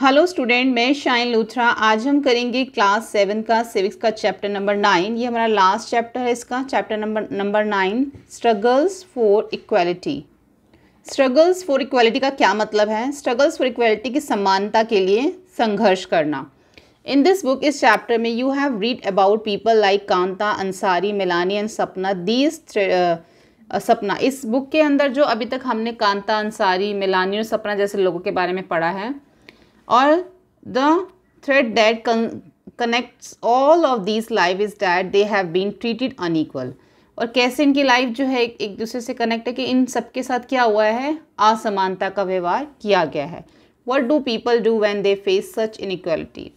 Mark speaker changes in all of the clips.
Speaker 1: Hello student मैं शाइन लूथरा आज हम करेंगे क्लास सेवन का सिविक्स का चैप्टर नंबर नाइन ये हमारा लास्ट चैप्टर है इसका chapter number number nine struggles for equality struggles for equality का क्या मतलब है स्ट्रगल्स फॉर इक्वलिटी की समानता के लिए संघर्ष करना इन दिस बुक इस चैप्टर में you have read about people like Kanta Ansari Milani and Sapna these uh, Sapna इस बुक के अंदर जो अभी तक हमने कांता अंसारी मिलानी और सपना जैसे लोगों के बारे में पढ़ा है और the thread that connects all of this life is that they have been treated unequal और कैसे इनकी लाइफ जो है एक दूसरे से कनेक्ट है कि इन सबके साथ क्या हुआ है असमानता का व्यवहार किया गया है what do people do when they face such inequality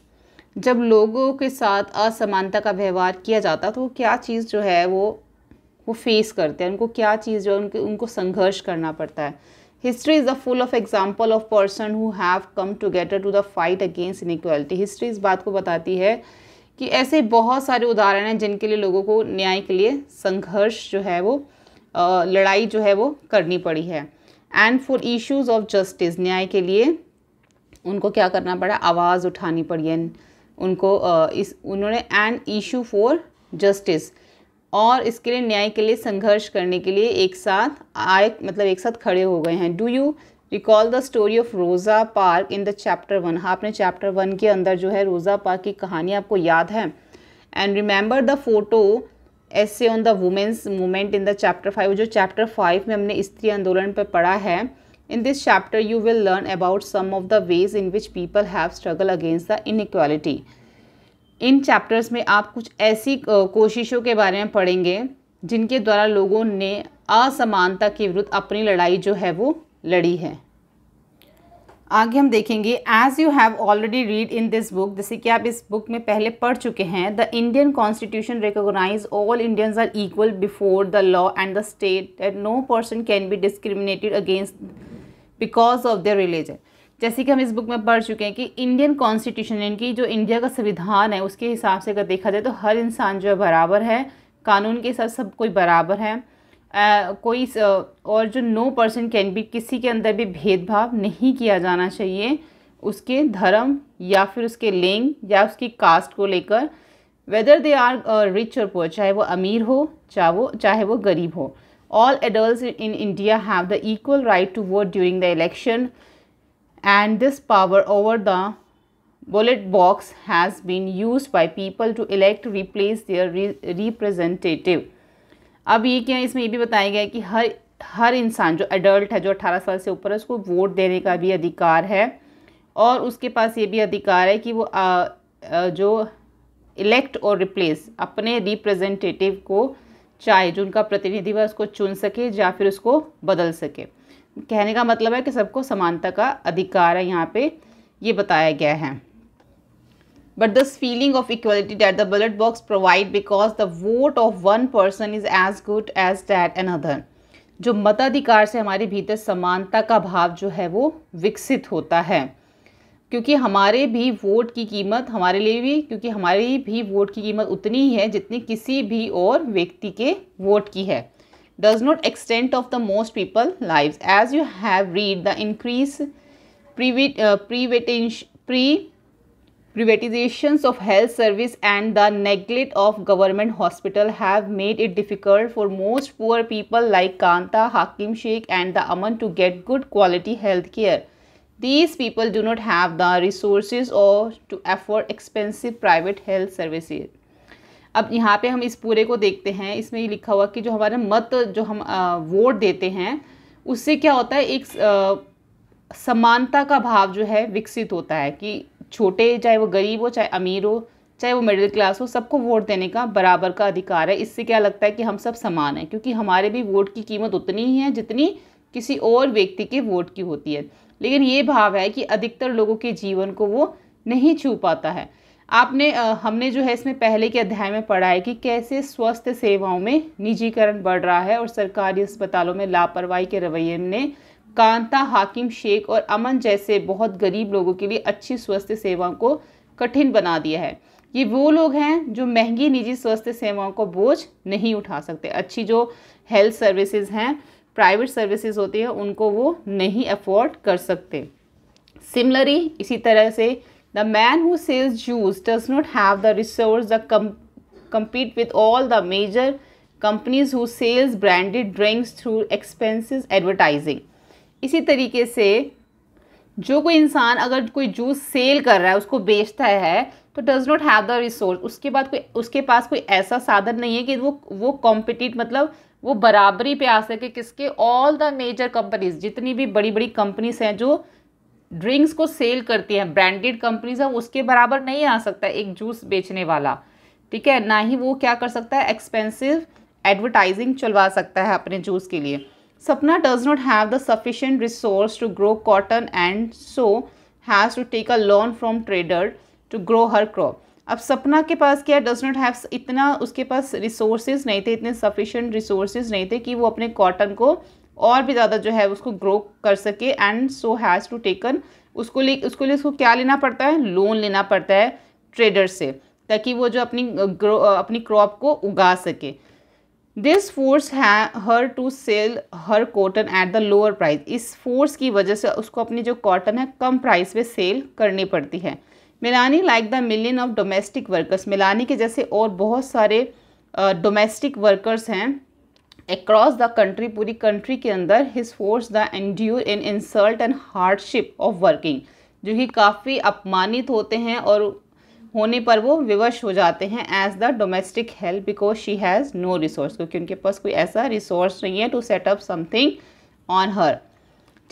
Speaker 1: जब लोगों के साथ असमानता का व्यवहार किया जाता तो वो क्या चीज़ जो है वो वो फेस करते हैं उनको क्या चीज़ जो है उनके उनको संघर्ष करना पड़ता है history is a full of example of person who have come come to the fight against inequality history इस बात को बताती है कि ऐसे बहुत सारे उदाहरण हैं जिनके लिए लोगों को न्याय के लिए संघर्ष जो है वो लड़ाई जो है वो करनी पड़ी है and for issues of justice न्याय के लिए उनको क्या करना पड़ा आवाज़ उठानी पड़ी है उनको इस उन्होंने एंड ईशू फॉर जस्टिस और इसके लिए न्याय के लिए संघर्ष करने के लिए एक साथ आए मतलब एक साथ खड़े हो गए हैं do you recall the story of Rosa Park in the chapter one हाँ आपने चैप्टर वन के अंदर जो है रोज़ा पार्क की कहानी आपको याद है and remember the photo essay on the women's movement in the chapter five जो चैप्टर फाइव में हमने स्त्री आंदोलन पर पढ़ा है in this chapter you will learn about some of the ways in which people have struggle against the inequality in chapters में आप कुछ ऐसी कोशिशों के बारे में पढ़ेंगे जिनके द्वारा लोगों ने असमानता के विरुद्ध अपनी लड़ाई जो है वो लड़ी है आगे हम देखेंगे as you have already read in this book जैसे कि आप इस बुक में पहले पढ़ चुके हैं the Indian constitution recognise all Indians are equal before the law and the state that no person can be discriminated against because of their religion जैसे कि हम इस बुक में पढ़ चुके हैं कि इंडियन कॉन्स्टिट्यूशन इनकी जो इंडिया का संविधान है उसके हिसाब से अगर देखा जाए तो हर इंसान जो है बराबर है कानून के हिसाब सब कोई बराबर है आ, कोई स, और जो नो पर्सन कैन भी किसी के अंदर भी भेदभाव नहीं किया जाना चाहिए उसके धर्म या फिर उसके लिंग या उसकी कास्ट को लेकर वेदर दे आर रिच और पुअर चाहे वो अमीर हो चाहे वो चाहे वो गरीब हो all adult in India have the equal right to vote during the election and this power over the ballot box has been used by people to elect replace their representative अब ये क्या है इसमें ये भी बताया गया है कि हर हर इंसान जो एडल्ट है जो 18 साल से ऊपर है उसको वोट देने का भी अधिकार है और उसके पास ये भी अधिकार है कि वो आ, आ, जो इलेक्ट और रिप्लेस अपने रिप्रेजेंटेटिव को चाहे जो उनका प्रतिनिधि है उसको चुन सके या फिर उसको बदल सके कहने का मतलब है कि सबको समानता का अधिकार है यहाँ पे ये बताया गया है but this feeling of equality that the ballot box provide because the vote of one person is as good as that another जो मताधिकार से हमारे भीतर समानता का भाव जो है वो विकसित होता है क्योंकि हमारे भी वोट की कीमत हमारे लिए भी क्योंकि हमारी भी वोट की कीमत उतनी ही है जितनी किसी भी और व्यक्ति के वोट की है does not extend of the most people lives as you have read the increase uh, pre privatizations of health service and the neglect of government hospital have made it difficult for most poor people like Kanta, Hakim Sheikh and the Aman to get good quality health care. These people do not have the resources or to afford expensive private health services. अब यहाँ पे हम इस पूरे को देखते हैं इसमें ये लिखा हुआ कि जो हमारे मत जो हम वोट देते हैं उससे क्या होता है एक समानता का भाव जो है विकसित होता है कि छोटे चाहे वो गरीब हो चाहे अमीर हो चाहे वो मिडिल क्लास हो सबको वोट देने का बराबर का अधिकार है इससे क्या लगता है कि हम सब समान हैं क्योंकि हमारे भी वोट की कीमत उतनी ही है जितनी किसी और व्यक्ति के वोट की होती है लेकिन ये भाव है कि अधिकतर लोगों के जीवन को वो नहीं छू पाता है आपने हमने जो है इसमें पहले के अध्याय में पढ़ा है कि कैसे स्वास्थ्य सेवाओं में निजीकरण बढ़ रहा है और सरकारी अस्पतालों में लापरवाही के रवैये ने कांता हाकिम शेख और अमन जैसे बहुत गरीब लोगों के लिए अच्छी स्वास्थ्य सेवाओं को कठिन बना दिया है ये वो लोग हैं जो महंगी निजी स्वास्थ्य सेवाओं को बोझ नहीं उठा सकते अच्छी जो हेल्थ सर्विसेज हैं प्राइवेट सर्विसेज होती हैं उनको वो नहीं अफोर्ड कर सकते सिमिलरी इसी तरह से the man who sells juice does not have the resource that com compete with all the major companies who sells branded drinks through expenses advertising इसी तरीके से जो कोई इंसान अगर कोई जूस सेल कर रहा है उसको बेचता है तो does not have the resource उसके बाद कोई उसके पास कोई ऐसा साधन नहीं है कि वो वो कॉम्पिटिट मतलब वो बराबरी पे आ सके किसके ऑल द मेजर कंपनीज जितनी भी बड़ी बड़ी कंपनीज हैं जो ड्रिंक्स को सेल करती हैं ब्रांडेड कंपनीज है उसके बराबर नहीं आ सकता एक जूस बेचने वाला ठीक है ना ही वो क्या कर सकता है एक्सपेंसिव एडवर्टाइजिंग चलवा सकता है अपने जूस के लिए Sapna does not have the sufficient resource to grow cotton and so has to take a loan from trader to grow her crop अब सपना के पास क्या डज नॉट हैव इतना उसके पास रिसोर्सेज नहीं थे इतने सफिशेंट रिसोर्सेज नहीं थे कि वो अपने कॉटन को और भी ज़्यादा जो है उसको ग्रो कर सके and so has to taken उसको ले उसको लिए उसको क्या लेना पड़ता है लोन लेना पड़ता है ट्रेडर से ताकि वो जो अपनी ग्रो अपनी क्रॉप को उगा सके दिस फोर्स है her to sell her cotton at the lower price इस फोर्स की वजह से उसको अपनी जो कॉटन है कम प्राइस पे सेल करनी पड़ती है Milani like the million of domestic workers Milani के जैसे और बहुत सारे डोमेस्टिक वर्कर्स हैं अक्रॉस द कंट्री पूरी कंट्री के अंदर his force the endure in insult and hardship of working जो कि काफ़ी अपमानित होते हैं और होने पर वो विवश हो जाते हैं as the domestic help because she has no resource क्योंकि उनके पास कोई ऐसा रिसोर्स नहीं है to set up something on her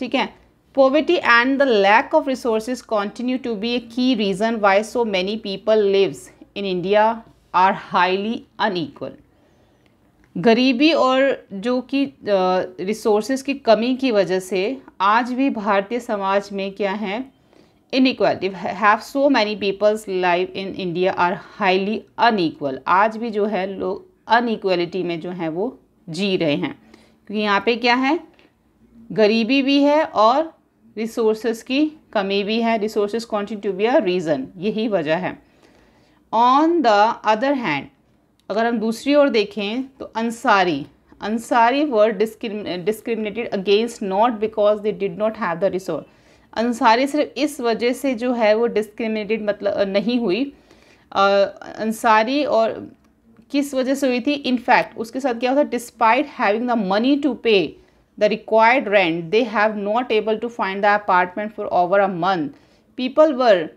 Speaker 1: ठीक है poverty and the lack of resources continue to be a key reason why so many people lives in india are highly unequal गरीबी और जो कि रिसोर्स की कमी की वजह से आज भी भारतीय समाज में क्या है inequality have so many people's life in India are highly unequal आज भी जो है लोग अनईक्वलिटी में जो है वो जी रहे हैं क्योंकि यहाँ पे क्या है गरीबी भी है और रिसोर्स की कमी भी है resource continue to be a reason यही वजह है ऑन द अदर हैंड अगर हम दूसरी ओर देखें तो Ansari Ansari were discriminated against not because they did not have the resource Ansari सिर्फ इस वजह से जो है वो डिस्क्रिमिनेटेड मतलब नहीं हुई आ, अंसारी और किस वजह से हुई थी इनफैक्ट उसके साथ क्या होता despite having the money to pay the required rent they have not able to find the apartment for over a month people were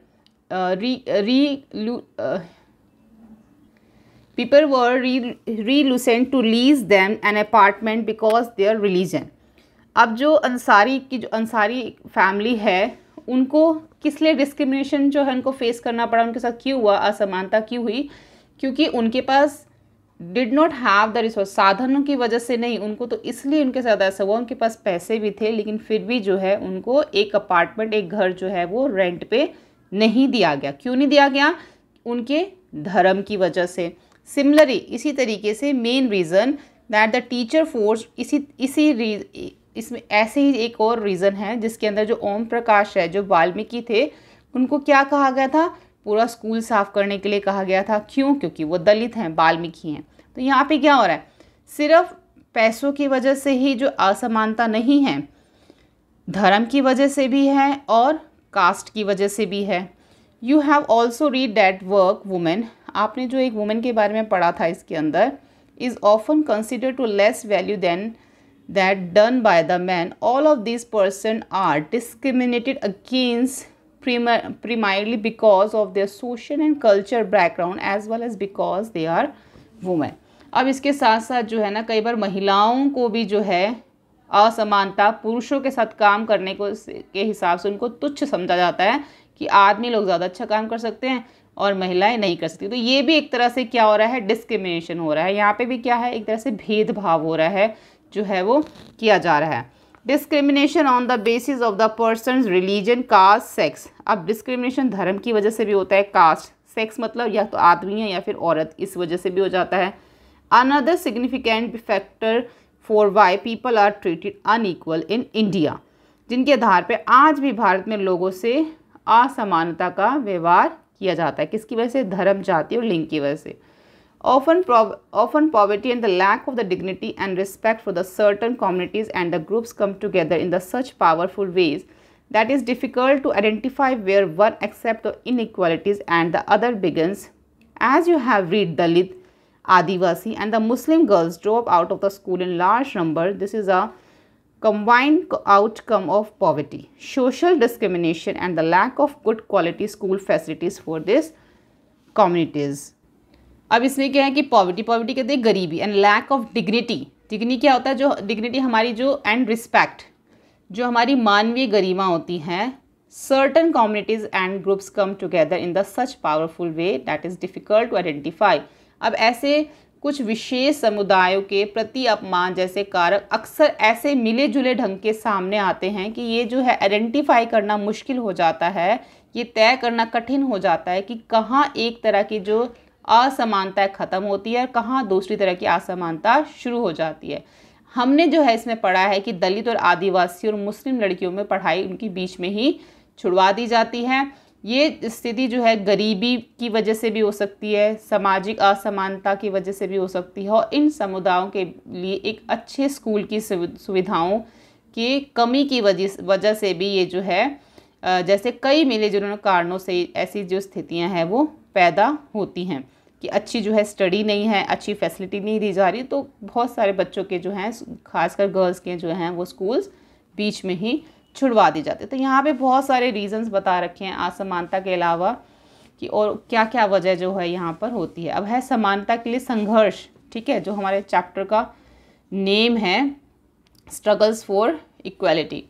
Speaker 1: re re were re re relucent to lease them an apartment because their religion अब जो अंसारी की जो Ansari family है उनको किस लिए discrimination जो है उनको फेस करना पड़ा उनके साथ क्यों हुआ असमानता क्यों हुई क्योंकि उनके पास did not have the resource साधनों की वजह से नहीं उनको तो इसलिए उनके साथ ऐसा हुआ उनके पास पैसे भी थे लेकिन फिर भी जो है उनको एक अपार्टमेंट एक घर जो है वो रेंट पे नहीं दिया गया क्यों नहीं दिया गया उनके धर्म की वजह से सिमिलरली इसी तरीके से main reason that the teacher force इसी इसी इसमें ऐसे ही एक और रीज़न है जिसके अंदर जो ओम प्रकाश है जो वाल्मीकि थे उनको क्या कहा गया था पूरा स्कूल साफ करने के लिए कहा गया था क्यों क्योंकि वो दलित हैं वाल्मीकि हैं तो यहाँ पे क्या हो रहा है सिर्फ पैसों की वजह से ही जो असमानता नहीं है धर्म की वजह से भी है और कास्ट की वजह से भी है you have also read that work women आपने जो एक वुमेन के बारे में पढ़ा था इसके अंदर is often consider to less value than that done by the man all of this person are discriminated against primarily because of their social and culture background as well as because they are women अब इसके साथ साथ जो है ना कई बार महिलाओं को भी जो है असमानता पुरुषों के साथ काम करने को के हिसाब से उनको तुच्छ समझा जाता है कि आदमी लोग ज़्यादा अच्छा काम कर सकते हैं और महिलाएं नहीं कर सकती तो ये भी एक तरह से क्या हो रहा है डिस्क्रिमिनेशन हो रहा है यहाँ पे भी क्या है एक तरह से भेदभाव हो रहा है जो है वो किया जा रहा है discrimination on the basis of the person religion caste sex अब डिस्क्रिमिनेशन धर्म की वजह से भी होता है कास्ट सेक्स मतलब या तो आदमी है या फिर औरत इस वजह से भी हो जाता है another significant factor for why people are treated unequal in India जिनके आधार पर आज भी भारत में लोगों से असमानता का व्यवहार किया जाता है किसकी वजह से धर्म जाति और लिंग की वजह से often often poverty and the lack of the dignity and respect for the certain communities and the groups come together in the such powerful ways that is difficult to identify where one except the inequalities and the other begins as you have read Dalit Adivasi and the Muslim girls drop out of the school in large number this is a combined outcome of poverty, social discrimination and the lack of good quality school facilities for these communities. अब इसमें क्या है कि poverty poverty कहते हैं गरीबी and lack of dignity dignity क्या होता है जो डिग्निटी हमारी जो एंड रिस्पेक्ट जो हमारी मानवीय गरिमा होती हैं certain communities and groups come together in the such powerful way that is difficult to identify अब ऐसे कुछ विशेष समुदायों के प्रति अपमान जैसे कारक अक्सर ऐसे मिले जुले ढंग के सामने आते हैं कि ये जो है आइडेंटिफाई करना मुश्किल हो जाता है ये तय करना कठिन हो जाता है कि कहाँ एक तरह की जो असमानता ख़त्म होती है और कहाँ दूसरी तरह की असमानता शुरू हो जाती है हमने जो है इसमें पढ़ा है कि दलित और आदिवासी और मुस्लिम लड़कियों में पढ़ाई उनके बीच में ही छुड़वा दी जाती है ये स्थिति जो है गरीबी की वजह से भी हो सकती है सामाजिक असमानता की वजह से भी हो सकती है और इन समुदायों के लिए एक अच्छे स्कूल की सुविधाओं की कमी की वजह वजह से भी ये जो है जैसे कई मिले जुले कारणों से ऐसी जो स्थितियां हैं वो पैदा होती हैं कि अच्छी जो है स्टडी नहीं है अच्छी फैसिलिटी नहीं दी जा रही तो बहुत सारे बच्चों के जो हैं खासकर गर्ल्स के जो हैं वो स्कूल्स बीच में ही छुड़वा दी जाती है तो यहाँ पे बहुत सारे रीजंस बता रखे हैं असमानता के अलावा कि और क्या क्या वजह जो है यहाँ पर होती है अब है समानता के लिए संघर्ष ठीक है जो हमारे चैप्टर का नेम है struggles for equality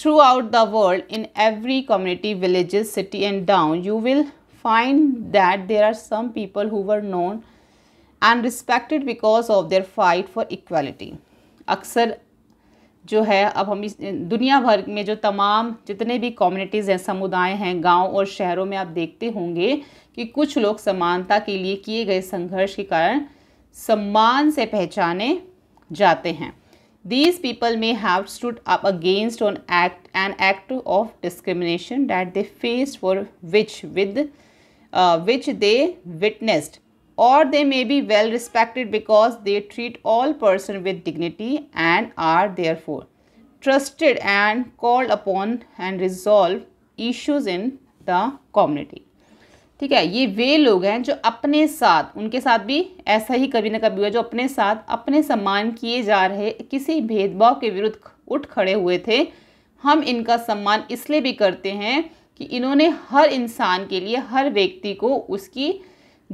Speaker 1: throughout the world in every community village city and town you will find that there are some people who were known and respected because of their fight for equality. अक्सर जो है अब हम इस दुनिया भर में जो तमाम जितने भी कम्युनिटीज़ हैं समुदाय हैं गांव और शहरों में आप देखते होंगे कि कुछ लोग समानता के लिए किए गए संघर्ष के कारण सम्मान से पहचाने जाते हैं these people may have stood up against on act and act of discrimination that they face for which with which they witnessed or they may be well respected because they treat all person with dignity and are therefore trusted and called upon and resolve issues in the community ठीक है ये वे लोग हैं जो अपने साथ उनके साथ भी ऐसा ही कभी ना कभी हुआ जो अपने साथ अपने सम्मान किए जा रहे किसी भेदभाव के विरुद्ध उठ खड़े हुए थे हम इनका सम्मान इसलिए भी करते हैं कि इन्होंने हर इंसान के लिए हर व्यक्ति को उसकी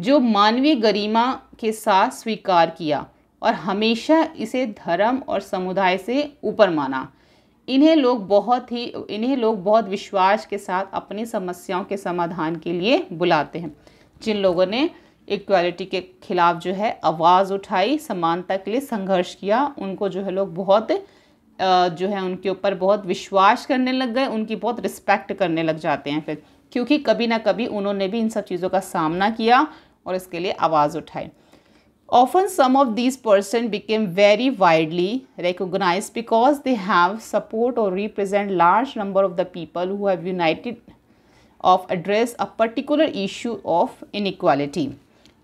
Speaker 1: जो मानवीय गरिमा के साथ स्वीकार किया और हमेशा इसे धर्म और समुदाय से ऊपर माना इन्हें लोग बहुत ही इन्हें लोग बहुत विश्वास के साथ अपनी समस्याओं के समाधान के लिए बुलाते हैं जिन लोगों ने इक्वालिटी के खिलाफ जो है आवाज़ उठाई समानता के लिए संघर्ष किया उनको जो है लोग बहुत जो है उनके ऊपर बहुत विश्वास करने लग गए उनकी बहुत रिस्पेक्ट करने लग जाते हैं फिर क्योंकि कभी ना कभी उन्होंने भी इन सब चीज़ों का सामना किया और इसके लिए आवाज़ उठाए often some of this person became very widely recognise because they have support और represent large number of the people who have united of address a particular issue of inequality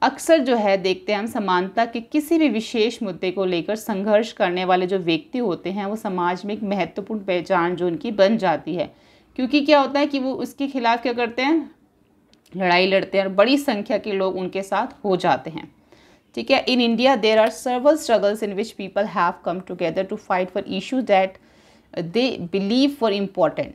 Speaker 1: अक्सर जो है देखते हैं हम समानता के किसी भी विशेष मुद्दे को लेकर संघर्ष करने वाले जो व्यक्ति होते हैं वो समाज में एक महत्वपूर्ण पहचान जो उनकी बन जाती है क्योंकि क्या होता है कि वो उसके खिलाफ क्या करते हैं लड़ाई लड़ते हैं और बड़ी संख्या के लोग उनके साथ हो जाते हैं ठीक है in India there are several struggles in which people have come together to fight for issue that they believe for important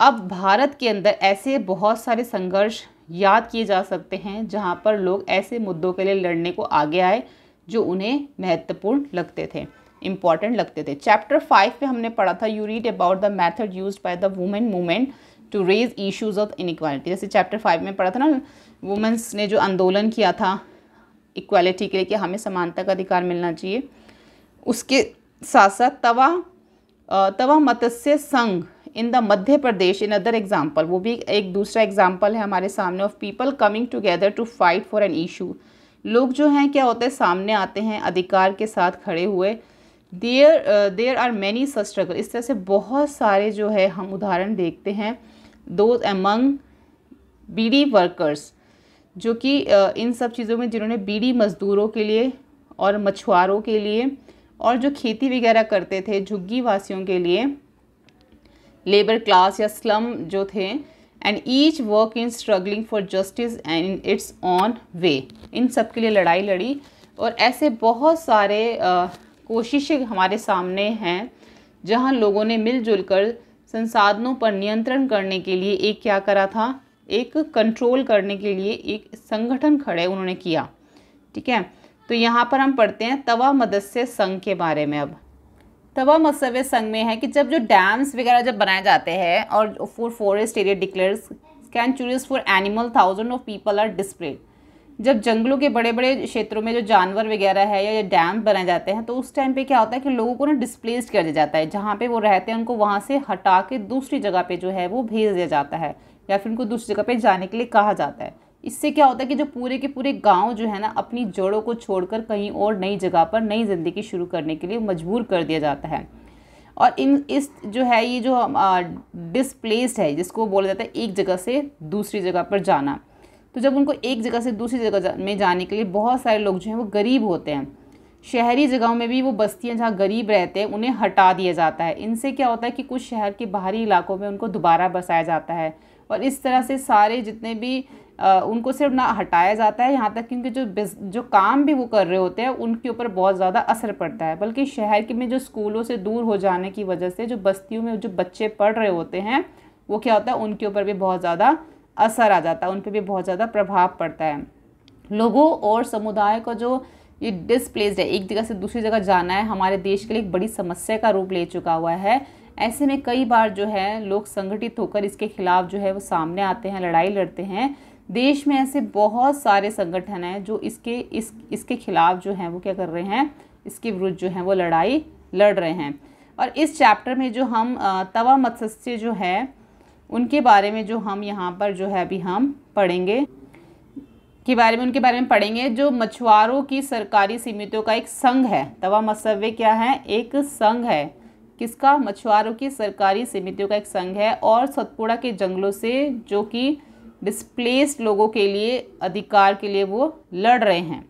Speaker 1: अब भारत के अंदर ऐसे बहुत सारे संघर्ष याद किए जा सकते हैं जहाँ पर लोग ऐसे मुद्दों के लिए लड़ने को आगे आए जो उन्हें महत्वपूर्ण लगते थे इम्पॉर्टेंट लगते थे चैप्टर फाइव में हमने पढ़ा था you read about the method use by the women movement to raise issues of inequality जैसे चैप्टर फाइव में पढ़ा था ना वुमेंस ने जो आंदोलन किया था इक्वालिटी के लिए कि हमें समानता का अधिकार मिलना चाहिए उसके साथ साथ तवा Tawa Matsya Sangh in the Madhya Pradesh in other example वो भी एक दूसरा एग्जाम्पल है हमारे सामने of people coming together to fight for an issue लोग जो हैं क्या होते हैं सामने आते हैं अधिकार के साथ खड़े हुए there there are many struggle इस तरह से बहुत सारे जो है हम उदाहरण देखते हैं दोज एमंग बीडी वर्कर्स जो कि इन सब चीज़ों में जिन्होंने बीडी मज़दूरों के लिए और मछुआरों के लिए और जो खेती वगैरह करते थे झुग्गी वासियों के लिए लेबर क्लास या स्लम जो थे and each work in struggling for justice and its on way इन सब के लिए लड़ाई लड़ी और ऐसे बहुत सारे कोशिशें हमारे सामने हैं जहां लोगों ने मिलजुल कर संसाधनों पर नियंत्रण करने के लिए एक क्या करा था एक कंट्रोल करने के लिए एक संगठन खड़े उन्होंने किया ठीक है तो यहाँ पर हम पढ़ते हैं तवा मदस्य संघ के बारे में अब तवा मत्स्य संघ में है कि जब जो डैम्स वगैरह जब बनाए जाते हैं और for forest area declares choose for animal thousand of people are displaced जब जंगलों के बड़े बड़े क्षेत्रों में जो जानवर वगैरह है या डैम बनाए जाते हैं तो उस टाइम पे क्या होता है कि लोगों को ना डिस्प्लेस कर दिया जाता है जहाँ पे वो रहते हैं उनको वहाँ से हटा के दूसरी जगह पे जो है वो भेज दिया जाता है या फिर उनको दूसरी जगह पे जाने के लिए कहा जाता है इससे क्या होता है कि जो पूरे के पूरे गाँव जो है ना अपनी जड़ों को छोड़कर कहीं और नई जगह पर नई ज़िंदगी शुरू करने के लिए मजबूर कर दिया जाता है और इन इस जो है ये जो डिसप्लेस है जिसको बोला जाता है एक जगह से दूसरी जगह पर जाना तो जब उनको एक जगह से दूसरी जगह जा, में जाने के लिए बहुत सारे लोग जो हैं वो गरीब होते हैं शहरी जगहों में भी वो बस्तियां जहाँ गरीब रहते हैं उन्हें हटा दिया जाता है इनसे क्या होता है कि कुछ शहर के बाहरी इलाकों में उनको दोबारा बसाया जाता है और इस तरह से सारे जितने भी आ, उनको सिर्फ ना हटाया जाता है यहाँ तक कि उनके जो जो काम भी वो कर रहे होते हैं उनके ऊपर बहुत ज़्यादा असर पड़ता है बल्कि शहर के में जो स्कूलों से दूर हो जाने की वजह से जो बस्तियों में जो बच्चे पढ़ रहे होते हैं वो क्या होता है उनके ऊपर भी बहुत ज़्यादा असर आ जाता है उन पर भी बहुत ज़्यादा प्रभाव पड़ता है लोगों और समुदाय का जो ये डिस्प्लेस्ड है एक जगह से दूसरी जगह जाना है हमारे देश के लिए एक बड़ी समस्या का रूप ले चुका हुआ है ऐसे में कई बार जो है लोग संगठित होकर इसके खिलाफ जो है वो सामने आते हैं लड़ाई लड़ते हैं देश में ऐसे बहुत सारे संगठन हैं जो इसके इस इसके खिलाफ जो हैं वो क्या कर रहे हैं इसके विरुद्ध जो हैं वो लड़ाई लड़ रहे हैं और इस चैप्टर में जो हम तवा मत्स्य जो है उनके बारे में जो हम यहाँ पर जो है अभी हम पढ़ेंगे के बारे में उनके बारे में पढ़ेंगे जो मछुआरों की सरकारी समितियों का एक संघ है तवा मसवे क्या है एक संघ है किसका मछुआरों की सरकारी समितियों का एक संघ है और सतपुड़ा के जंगलों से जो कि डिस्प्लेस्ड लोगों के लिए अधिकार के लिए वो लड़ रहे हैं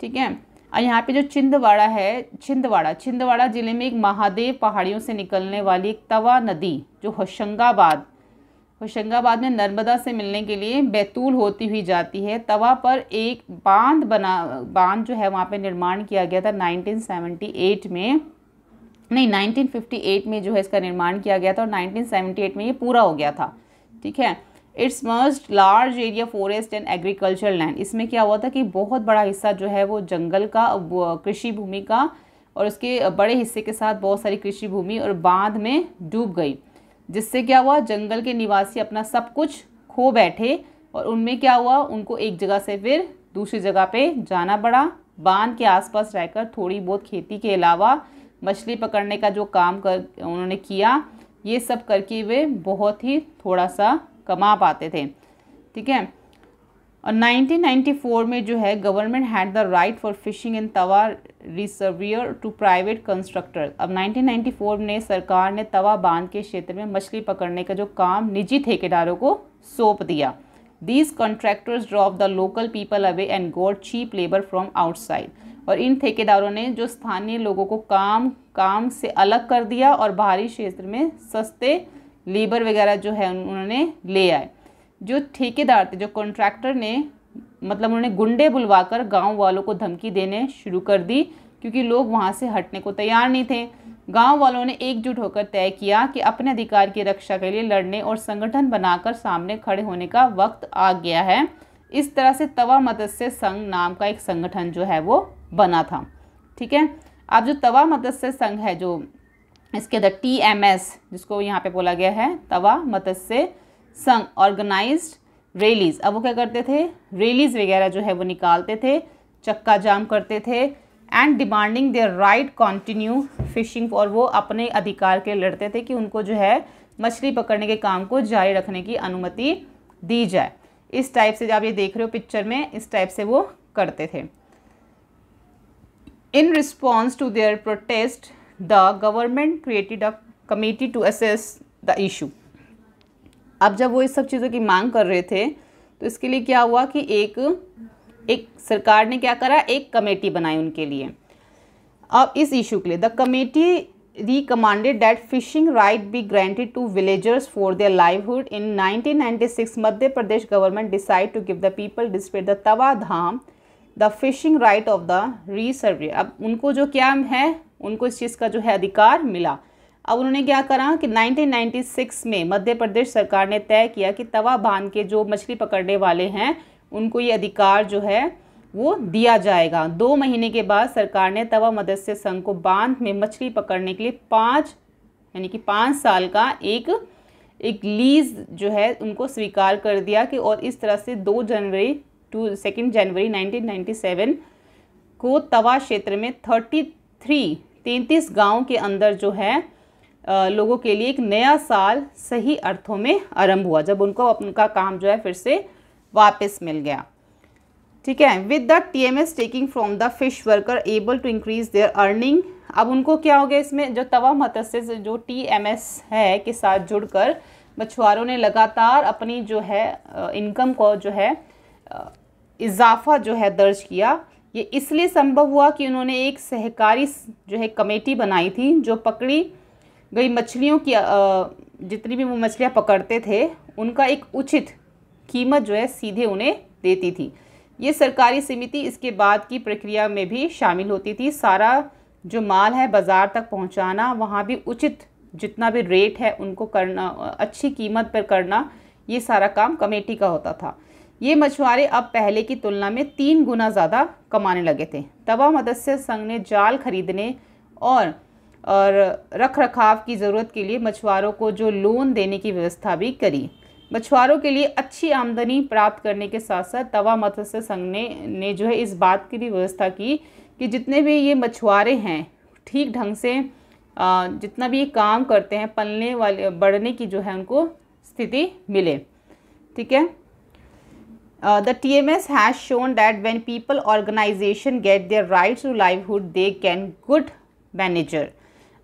Speaker 1: ठीक है और यहाँ पे जो छिंदवाड़ा है छिंदवाड़ा छिंदवाड़ा ज़िले में एक महादेव पहाड़ियों से निकलने वाली एक तवा नदी जो होशंगाबाद होशंगाबाद में नर्मदा से मिलने के लिए बैतूल होती हुई जाती है तवा पर एक बांध बना बांध जो है वहाँ पे निर्माण किया गया था 1978 में नहीं 1958 में जो है इसका निर्माण किया गया था और 1978 में ये पूरा हो गया था ठीक है it's must large area forest and agriculture land इसमें क्या हुआ था कि बहुत बड़ा हिस्सा जो है वो जंगल का कृषि भूमि का और उसके बड़े हिस्से के साथ बहुत सारी कृषि भूमि और बांध में डूब गई जिससे क्या हुआ जंगल के निवासी अपना सब कुछ खो बैठे और उनमें क्या हुआ उनको एक जगह से फिर दूसरी जगह पे जाना पड़ा बांध के आसपास रहकर थोड़ी बहुत खेती के अलावा मछली पकड़ने का जो काम कर उन्होंने किया ये सब करके वे बहुत ही थोड़ा सा कमा पाते थे ठीक है और 1994 में जो है government had the right for fishing in Tawa reservoir to private constructor अब 1994 में सरकार ने तवा बांध के क्षेत्र में मछली पकड़ने का जो काम निजी ठेकेदारों को सौंप दिया these contractors drop the local people away and got cheap labour from outside और इन ठेकेदारों ने जो स्थानीय लोगों को काम काम से अलग कर दिया और बाहरी क्षेत्र में सस्ते लेबर वगैरह जो है उन्होंने ले आए जो ठेकेदार थे जो कॉन्ट्रैक्टर ने मतलब उन्होंने गुंडे बुलवाकर गांव वालों को धमकी देने शुरू कर दी क्योंकि लोग वहां से हटने को तैयार नहीं थे गांव वालों ने एकजुट होकर तय किया कि अपने अधिकार की रक्षा के लिए लड़ने और संगठन बनाकर सामने खड़े होने का वक्त आ गया है इस तरह से तवा मत्स्य संघ नाम का एक संगठन जो है वो बना था ठीक है अब जो तवा मत्स्य संघ है जो इसके अंदर टी एम एस जिसको यहाँ पे बोला गया है तवा मत्स्य संघ ऑर्गेनाइज्ड रेलीज अब वो क्या करते थे रेलीज वगैरह जो है वो निकालते थे चक्का जाम करते थे and demanding their right continue fishing और वो अपने अधिकार के लड़ते थे कि उनको जो है मछली पकड़ने के काम को जारी रखने की अनुमति दी जाए इस टाइप से आप ये देख रहे हो पिक्चर में इस टाइप से वो करते थे in response to their protest the government created a committee to assess the issue अब जब वो इस सब चीज़ों की मांग कर रहे थे तो इसके लिए क्या हुआ कि एक एक सरकार ने क्या करा एक कमेटी बनाई उनके लिए अब इस इशू के लिए the committee recommended that fishing right be granted to villagers for their livelihood in 1996 Madhya Pradesh government decide to give the people displaced the Tawa dam the fishing right of the री अब उनको जो क्या है उनको इस चीज़ का जो है अधिकार मिला अब उन्होंने क्या करा कि 1996 में मध्य प्रदेश सरकार ने तय किया कि तवा बांध के जो मछली पकड़ने वाले हैं उनको ये अधिकार जो है वो दिया जाएगा दो महीने के बाद सरकार ने तवा मत्स्य संघ को बांध में मछली पकड़ने के लिए पाँच यानी कि पाँच साल का एक एक लीज जो है उनको स्वीकार कर दिया कि और इस तरह से दो जनवरी टू सेकेंड जनवरी 1997 को तवा क्षेत्र में 33 तैंतीस गाँव के अंदर जो है लोगों के लिए एक नया साल सही अर्थों में आरंभ हुआ जब उनको उनका काम जो है फिर से वापस मिल गया ठीक है with the T M S taking from the fish worker able to increase their earning अब उनको क्या हो गया इसमें जो तवा मत्स्य से जो टी एम एस है के साथ जुड़कर मछुआरों ने लगातार अपनी जो है इनकम को जो है इजाफा जो है दर्ज किया ये इसलिए संभव हुआ कि उन्होंने एक सहकारी जो है कमेटी बनाई थी जो पकड़ी गई मछलियों की जितनी भी वो मछलियाँ पकड़ते थे उनका एक उचित कीमत जो है सीधे उन्हें देती थी ये सरकारी समिति इसके बाद की प्रक्रिया में भी शामिल होती थी सारा जो माल है बाज़ार तक पहुंचाना वहाँ भी उचित जितना भी रेट है उनको करना अच्छी कीमत पर करना ये सारा काम कमेटी का होता था ये मछुआरे अब पहले की तुलना में तीन गुना ज़्यादा कमाने लगे थे तवा मत्स्य संघ ने जाल खरीदने और और रख रखाव की ज़रूरत के लिए मछुआरों को जो लोन देने की व्यवस्था भी करी मछुआरों के लिए अच्छी आमदनी प्राप्त करने के साथ साथ तवा मत्स्य संघ ने ने जो है इस बात की भी व्यवस्था की कि जितने भी ये मछुआरे हैं ठीक ढंग से जितना भी ये काम करते हैं पलने वाले बढ़ने की जो है उनको स्थिति मिले ठीक है the T M S has shown that when people organisation get their right to livelihood they can good manager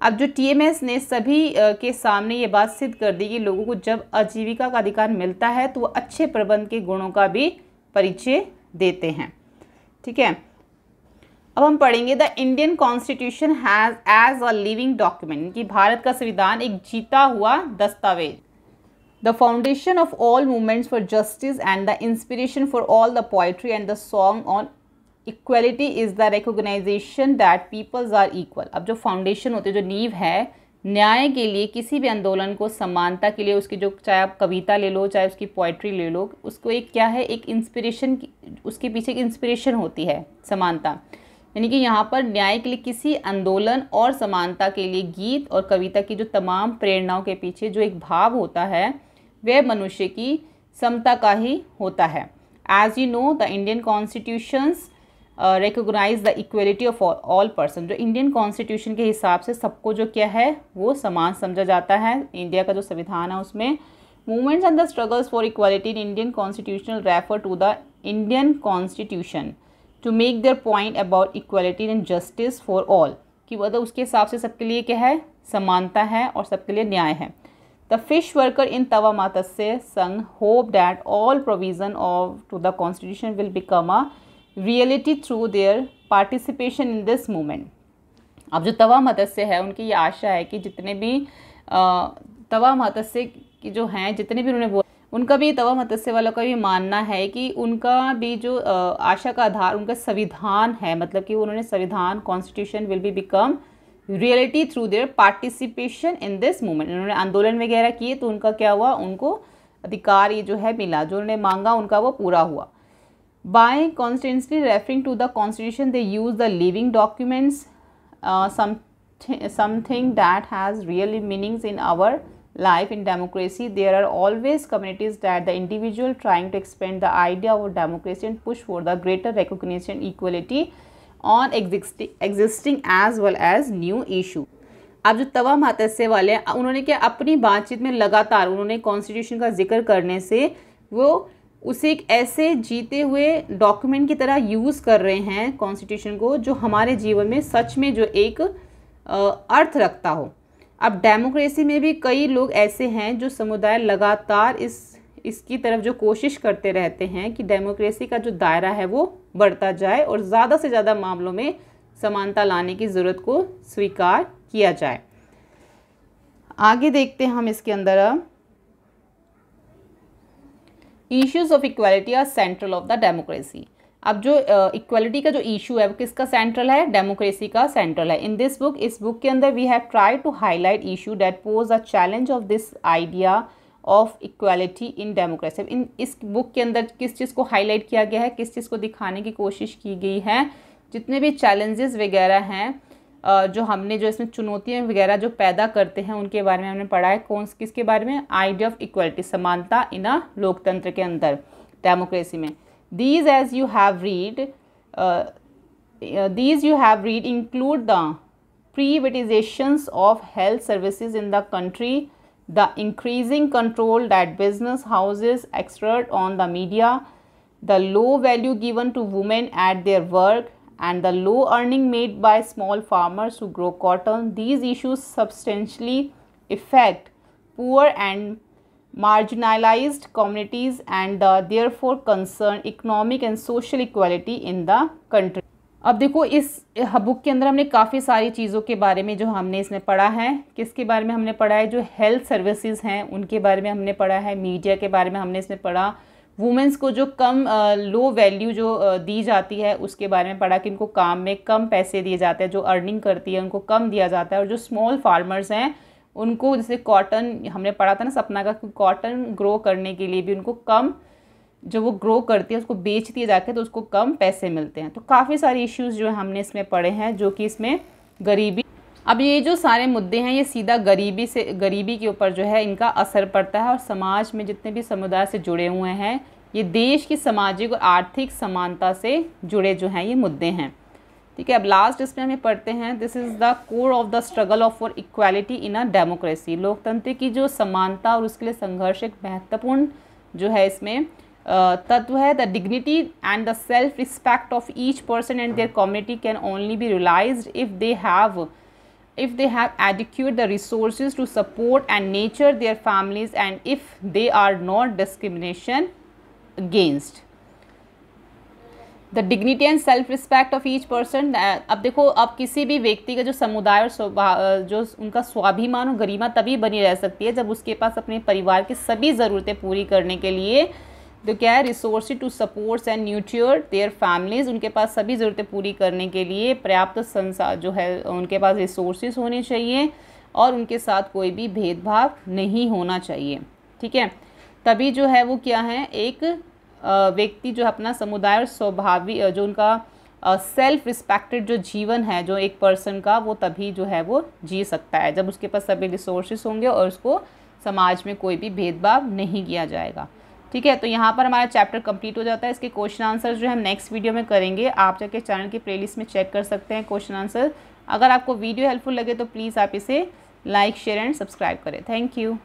Speaker 1: अब जो टीएमएस ने सभी के सामने ये बात सिद्ध कर दी कि लोगों को जब आजीविका का अधिकार मिलता है तो वह अच्छे प्रबंध के गुणों का भी परिचय देते हैं ठीक है अब हम पढ़ेंगे the Indian constitution has as a living document कि भारत का संविधान एक जीता हुआ दस्तावेज the foundation of all movements for justice and the inspiration for all the poetry and the song on equality is the recognition that peoples are equal अब जो foundation होते जो नींव है न्याय के लिए किसी भी आंदोलन को समानता के लिए उसकी जो चाहे आप कविता ले लो चाहे उसकी पोइट्री ले लो उसको एक क्या है एक इंस्पिरेशन उसके पीछे एक इंस्पिरेशन होती है समानता यानी कि यहाँ पर न्याय के लिए किसी आंदोलन और समानता के लिए गीत और कविता की जो तमाम प्रेरणाओं के पीछे जो एक भाव होता है वह मनुष्य की समता का ही होता है as you know the Indian constitutions recognise the equality of all person जो इंडियन कॉन्स्टिट्यूशन के हिसाब से सबको जो क्या है वो समान समझा जाता है इंडिया का जो संविधान है उसमें movements and the struggles for equality in Indian constitutional refer to the Indian constitution to make their point about equality and justice for all कि मतलब उसके हिसाब से सबके लिए क्या है समानता है और सबके लिए न्याय है the fish worker in Tawa Matsya Sangh hope that all provision of to the constitution will become a reality through their participation in this moment अब जो तवा मदस्य है उनकी ये आशा है कि जितने भी तवा मदस्य की जो हैं जितने भी उन्होंने उनका भी तवा मत्स्य वालों का भी मानना है कि उनका भी जो आशा का आधार उनका संविधान है मतलब कि उन्होंने संविधान constitution will be become reality through their participation in this moment उन्होंने आंदोलन वगैरह किए तो उनका क्या हुआ उनको अधिकार ये जो है मिला जो उन्होंने मांगा उनका वो पूरा हुआ by constantly referring to the constitution they use the living documents uh, some something that has really meanings in our life in democracy there are always communities that the individual trying to expand the idea of democracy and push for the greater recognition equality on existing existing as well as new issue अब जो तवा मातस्य वाले हैं उन्होंने क्या अपनी बातचीत में लगातार उन्होंने कॉन्स्टिट्यूशन का जिक्र करने से वो उसे एक ऐसे जीते हुए डॉक्यूमेंट की तरह यूज़ कर रहे हैं कॉन्स्टिट्यूशन को जो हमारे जीवन में सच में जो एक अर्थ रखता हो अब डेमोक्रेसी में भी कई लोग ऐसे हैं जो समुदाय लगातार इस इसकी तरफ जो कोशिश करते रहते हैं कि डेमोक्रेसी का जो दायरा है वो बढ़ता जाए और ज़्यादा से ज़्यादा मामलों में समानता लाने की ज़रूरत को स्वीकार किया जाए आगे देखते हैं हम इसके अंदर अब issues of equality are central of the democracy अब जो इक्वालिटी का जो इशू है वो किसका सेंट्रल है डेमोक्रेसी का सेंट्रल है इन दिस बुक इस बुक के अंदर we have try to highlight issue that pose a challenge of this idea of equality in democracy in इस बुक के अंदर किस चीज़ को हाईलाइट किया गया है किस चीज़ को दिखाने की कोशिश की गई है जितने भी चैलेंजेस वगैरह हैं जो हमने जो इसमें चुनौतियाँ वगैरह जो पैदा करते हैं उनके बारे में हमने पढ़ा है कौन किसके बारे में आइडिया ऑफ इक्वलिटी समानता इन अ लोकतंत्र के अंदर डेमोक्रेसी में these as you have read these you have read include the privatisation of health services in the country the increasing control that business houses expert on the media the low value given to women at their work and the low earning made by small farmers who grow cotton. These issues substantially affect poor and marginalized communities and uh, therefore concern economic and social equality in the country. अब देखो इस book के अंदर हमने काफ़ी सारी चीज़ों के बारे में जो हमने इसमें पढ़ा है किसके बारे में हमने पढ़ा है जो हेल्थ सर्विसेज हैं उनके बारे में हमने पढ़ा है मीडिया के बारे में हमने इसमें पढ़ा वुमेंस को जो कम लो वैल्यू जो दी जाती है उसके बारे में पढ़ा कि उनको काम में कम पैसे दिए जाते हैं जो अर्निंग करती है उनको कम दिया जाता है और जो स्मॉल फार्मर्स हैं उनको जैसे कॉटन हमने पढ़ा था ना सपना का कॉटन ग्रो करने के लिए भी उनको कम जो वो ग्रो करती है उसको बेचती जाते जाके तो उसको कम पैसे मिलते हैं तो काफ़ी सारे इश्यूज़ जो हमने इसमें पढ़े हैं जो कि इसमें गरीबी अब ये जो सारे मुद्दे हैं ये सीधा गरीबी से गरीबी के ऊपर जो है इनका असर पड़ता है और समाज में जितने भी समुदाय से जुड़े हुए हैं ये देश की सामाजिक और आर्थिक समानता से जुड़े जो हैं ये मुद्दे हैं ठीक है अब लास्ट इसमें हमें पढ़ते हैं this is the core of the struggle of for equality in a democracy लोकतंत्र की जो समानता और उसके लिए संघर्ष एक महत्वपूर्ण जो है इसमें तत्व है the dignity and the self respect of each person and their community can only be realise if they have if they have adequate the resources to support and nurture their families and if they are not discrimination against the dignity and self respect of each person अब देखो अब किसी भी व्यक्ति का जो समुदाय और जो उनका स्वाभिमान और गरिमा तभी बनी रह सकती है जब उसके पास अपने परिवार की सभी ज़रूरतें पूरी करने के लिए तो क्या है resource to supports and nurture their families उनके पास सभी ज़रूरतें पूरी करने के लिए पर्याप्त संसा संसार जो है उनके पास रिसोर्सेज होने चाहिए और उनके साथ कोई भी भेदभाव नहीं होना चाहिए ठीक है तभी जो है वो क्या है एक व्यक्ति जो अपना समुदाय और स्वभावी जो उनका सेल्फ रिस्पेक्टेड जो जीवन है जो एक पर्सन का वो तभी जो है वो जी सकता है जब उसके पास सभी रिसोर्सेज होंगे और उसको समाज में कोई भी भेदभाव नहीं किया जाएगा ठीक है तो यहाँ पर हमारा चैप्टर कंप्लीट हो जाता है इसके क्वेश्चन आंसर जो हम नेक्स्ट वीडियो में करेंगे आप जाके चैनल की प्लेलिस्ट में चेक कर सकते हैं क्वेश्चन आंसर अगर आपको वीडियो हेल्पफुल लगे तो प्लीज़ आप इसे लाइक शेयर एंड सब्सक्राइब करें थैंक यू